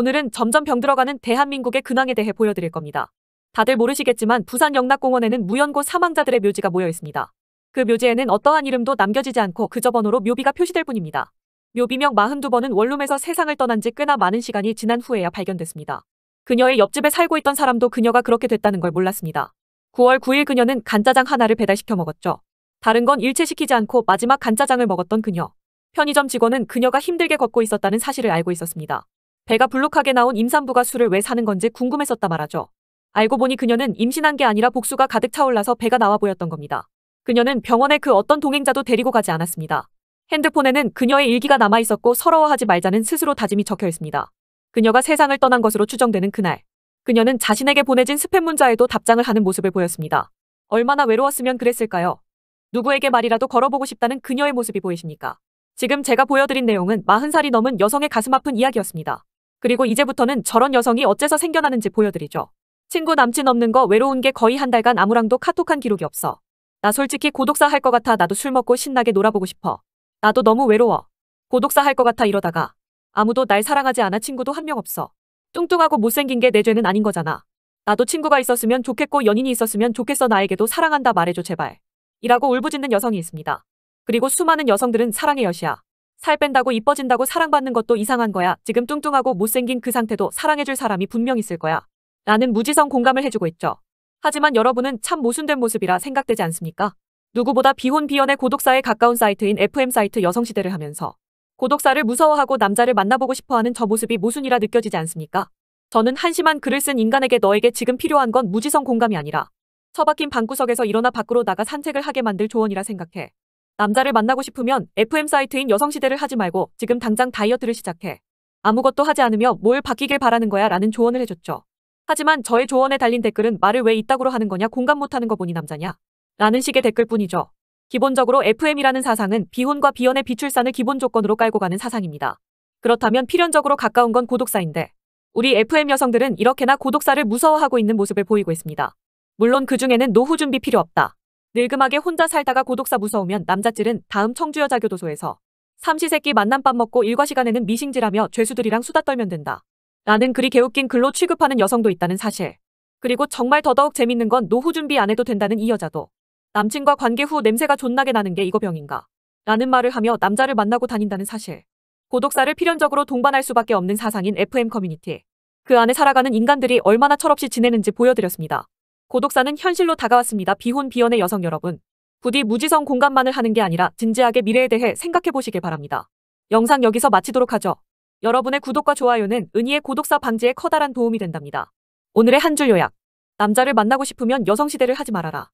오늘은 점점 병들어가는 대한민국의 근황에 대해 보여드릴 겁니다. 다들 모르시겠지만 부산 영락공원에는 무연고 사망자들의 묘지가 모여 있습니다. 그 묘지에는 어떠한 이름도 남겨지지 않고 그저 번호로 묘비가 표시될 뿐입니다. 묘비명 42번은 원룸에서 세상을 떠난 지 꽤나 많은 시간이 지난 후에야 발견됐습니다. 그녀의 옆집에 살고 있던 사람도 그녀가 그렇게 됐다는 걸 몰랐습니다. 9월 9일 그녀는 간짜장 하나를 배달시켜 먹었죠. 다른 건 일체시키지 않고 마지막 간짜장을 먹었던 그녀. 편의점 직원은 그녀가 힘들게 걷고 있었다는 사실을 알고 있었습니다. 배가 불룩하게 나온 임산부가 술을 왜 사는 건지 궁금했었다 말하죠. 알고 보니 그녀는 임신한 게 아니라 복수가 가득 차올라서 배가 나와 보였던 겁니다. 그녀는 병원에 그 어떤 동행자도 데리고 가지 않았습니다. 핸드폰에는 그녀의 일기가 남아 있었고 서러워하지 말자는 스스로 다짐이 적혀 있습니다. 그녀가 세상을 떠난 것으로 추정되는 그날, 그녀는 자신에게 보내진 스팸 문자에도 답장을 하는 모습을 보였습니다. 얼마나 외로웠으면 그랬을까요? 누구에게 말이라도 걸어보고 싶다는 그녀의 모습이 보이십니까? 지금 제가 보여드린 내용은 40살이 넘은 여성의 가슴 아픈 이야기였습니다. 그리고 이제부터는 저런 여성이 어째서 생겨나는지 보여드리죠. 친구 남친 없는 거 외로운 게 거의 한 달간 아무랑도 카톡한 기록이 없어. 나 솔직히 고독사 할 것 같아 나도 술 먹고 신나게 놀아보고 싶어. 나도 너무 외로워. 고독사 할 것 같아 이러다가 아무도 날 사랑하지 않아 친구도 한 명 없어. 뚱뚱하고 못생긴 게 내 죄는 아닌 거잖아. 나도 친구가 있었으면 좋겠고 연인이 있었으면 좋겠어 나에게도 사랑한다 말해줘 제발. 이라고 울부짖는 여성이 있습니다. 그리고 수많은 여성들은 사랑의 여시야. 살 뺀다고 이뻐진다고 사랑받는 것도 이상한 거야. 지금 뚱뚱하고 못생긴 그 상태도 사랑해줄 사람이 분명 있을 거야. 라는 무지성 공감을 해주고 있죠. 하지만 여러분은 참 모순된 모습이라 생각되지 않습니까? 누구보다 비혼 비연의 고독사에 가까운 사이트인 FM 사이트 여성시대를 하면서 고독사를 무서워하고 남자를 만나보고 싶어하는 저 모습이 모순이라 느껴지지 않습니까? 저는 한심한 글을 쓴 인간에게 너에게 지금 필요한 건 무지성 공감이 아니라 처박힌 방구석에서 일어나 밖으로 나가 산책을 하게 만들 조언이라 생각해. 남자를 만나고 싶으면 FM 사이트인 여성시대를 하지 말고 지금 당장 다이어트를 시작해. 아무것도 하지 않으며 뭘 바뀌길 바라는 거야 라는 조언을 해줬죠. 하지만 저의 조언에 달린 댓글은 말을 왜 이따구로 하는 거냐 공감 못하는 거 보니 남자냐 라는 식의 댓글뿐이죠. 기본적으로 FM이라는 사상은 비혼과 비혼의 비출산을 기본 조건으로 깔고 가는 사상입니다. 그렇다면 필연적으로 가까운 건 고독사인데 우리 FM 여성들은 이렇게나 고독사를 무서워하고 있는 모습을 보이고 있습니다. 물론 그 중에는 노후 준비 필요 없다. 늙음하게 혼자 살다가 고독사 무서우면 남자들은 다음 청주여자교도소에서 삼시세끼 만난밥 먹고 일과 시간에는 미싱질하며 죄수들이랑 수다 떨면 된다. 라는 글이 개웃긴 글로 취급하는 여성도 있다는 사실. 그리고 정말 더더욱 재밌는 건 노후 준비 안 해도 된다는 이 여자도 남친과 관계 후 냄새가 존나게 나는 게 이거 병인가 라는 말을 하며 남자를 만나고 다닌다는 사실. 고독사를 필연적으로 동반할 수밖에 없는 사상인 FM 커뮤니티. 그 안에 살아가는 인간들이 얼마나 철없이 지내는지 보여드렸습니다. 고독사는 현실로 다가왔습니다. 비혼 비연의 여성 여러분. 부디 무지성 공감만을 하는 게 아니라 진지하게 미래에 대해 생각해 보시길 바랍니다. 영상 여기서 마치도록 하죠. 여러분의 구독과 좋아요는 은희의 고독사 방지에 커다란 도움이 된답니다. 오늘의 한 줄 요약. 남자를 만나고 싶으면 여성시대를 하지 말아라.